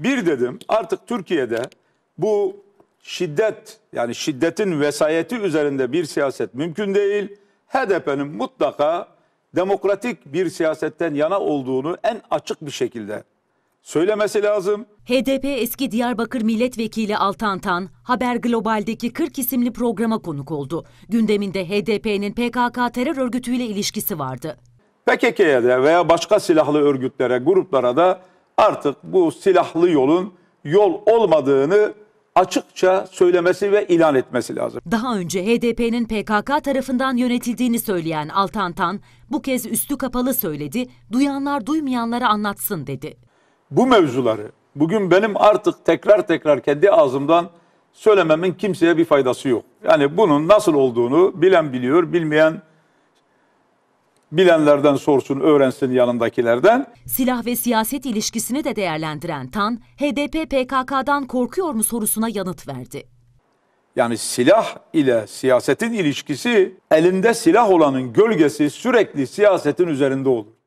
Bir dedim artık Türkiye'de bu şiddet yani şiddetin vesayeti üzerinde bir siyaset mümkün değil. HDP'nin mutlaka demokratik bir siyasetten yana olduğunu en açık bir şekilde söylemesi lazım. HDP eski Diyarbakır Milletvekili Altan Tan, Haber Global'deki 40 isimli programa konuk oldu. Gündeminde HDP'nin PKK terör örgütüyle ilişkisi vardı. PKK'ya da veya başka silahlı örgütlere, gruplara da artık bu silahlı yolun yol olmadığını açıkça söylemesi ve ilan etmesi lazım. Daha önce HDP'nin PKK tarafından yönetildiğini söyleyen Altantan bu kez üstü kapalı söyledi, duyanlar duymayanlara anlatsın dedi. Bu mevzuları bugün benim artık tekrar tekrar kendi ağzımdan söylememin kimseye bir faydası yok. Yani bunun nasıl olduğunu bilen biliyor, bilmeyen Bilenlerden sorsun, öğrensin yanındakilerden. Silah ve siyaset ilişkisini de değerlendiren Tan, HDP PKK'dan korkuyor mu sorusuna yanıt verdi. Yani silah ile siyasetin ilişkisi elinde silah olanın gölgesi sürekli siyasetin üzerinde olur.